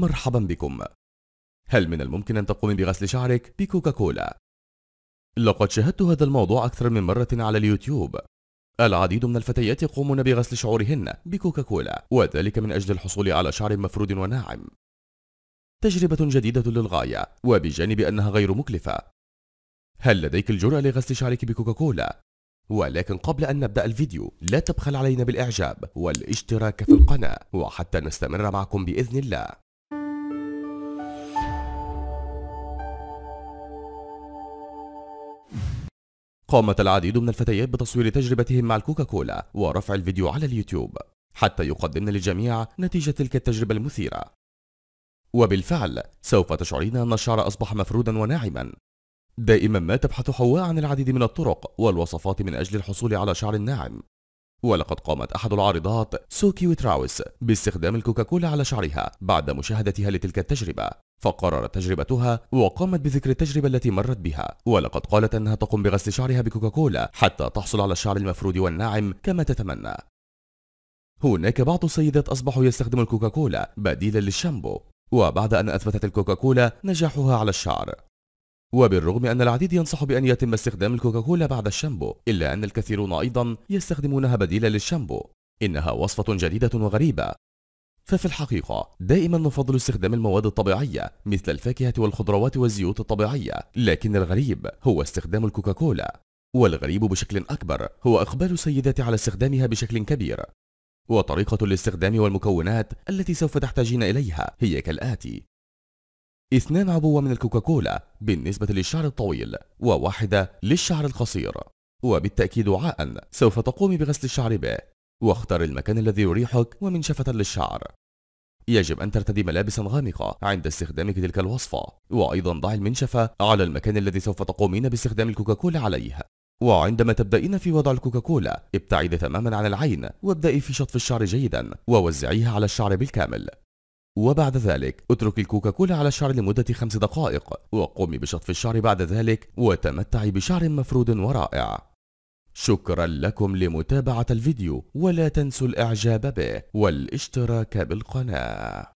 مرحبا بكم هل من الممكن أن تقومي بغسل شعرك بكوكاكولا؟ لقد شاهدت هذا الموضوع أكثر من مرة على اليوتيوب العديد من الفتيات يقومون بغسل شعورهن بكوكاكولا وذلك من أجل الحصول على شعر مفرود وناعم تجربة جديدة للغاية وبجانب أنها غير مكلفة هل لديك الجرأة لغسل شعرك بكوكاكولا؟ ولكن قبل أن نبدأ الفيديو لا تبخل علينا بالإعجاب والاشتراك في القناة وحتى نستمر معكم بإذن الله قامت العديد من الفتيات بتصوير تجربتهم مع الكوكاكولا ورفع الفيديو على اليوتيوب حتى يقدمن للجميع نتيجة تلك التجربة المثيرة وبالفعل سوف تشعرين أن الشعر أصبح مفرودا وناعما دائما ما تبحث حواء عن العديد من الطرق والوصفات من أجل الحصول على شعر ناعم ولقد قامت أحد العارضات سوكي وتراوس باستخدام الكوكاكولا على شعرها بعد مشاهدتها لتلك التجربة فقررت تجربتها وقامت بذكر التجربة التي مرت بها ولقد قالت أنها تقوم بغسل شعرها بكوكاكولا حتى تحصل على الشعر المفرود والناعم كما تتمنى هناك بعض السيدات أصبحوا يستخدموا الكوكاكولا بديلا للشامبو وبعد أن أثبتت الكوكاكولا نجاحها على الشعر وبالرغم أن العديد ينصح بأن يتم استخدام الكوكاكولا بعد الشامبو إلا أن الكثيرون أيضا يستخدمونها بديلا للشامبو إنها وصفة جديدة وغريبة ففي الحقيقة دائما نفضل استخدام المواد الطبيعية مثل الفاكهة والخضروات والزيوت الطبيعية لكن الغريب هو استخدام الكوكاكولا والغريب بشكل أكبر هو إقبال السيدات على استخدامها بشكل كبير وطريقة الاستخدام والمكونات التي سوف تحتاجين إليها هي كالآتي اثنان عبوة من الكوكاكولا بالنسبة للشعر الطويل وواحدة للشعر القصير وبالتأكيد وعاء سوف تقوم بغسل الشعر به واختر المكان الذي يريحك ومنشفة للشعر يجب أن ترتدي ملابسا غامقة عند استخدامك تلك الوصفة وأيضا ضع المنشفة على المكان الذي سوف تقومين باستخدام الكوكاكولا عليه وعندما تبدأين في وضع الكوكاكولا ابتعدي تماما عن العين وابدأي في شطف الشعر جيدا ووزعيها على الشعر بالكامل وبعد ذلك اترك الكوكاكولا على الشعر لمدة خمس دقائق وقومي بشطف الشعر بعد ذلك وتمتعي بشعر مفرود ورائع شكرا لكم لمتابعة الفيديو ولا تنسوا الاعجاب به والاشتراك بالقناة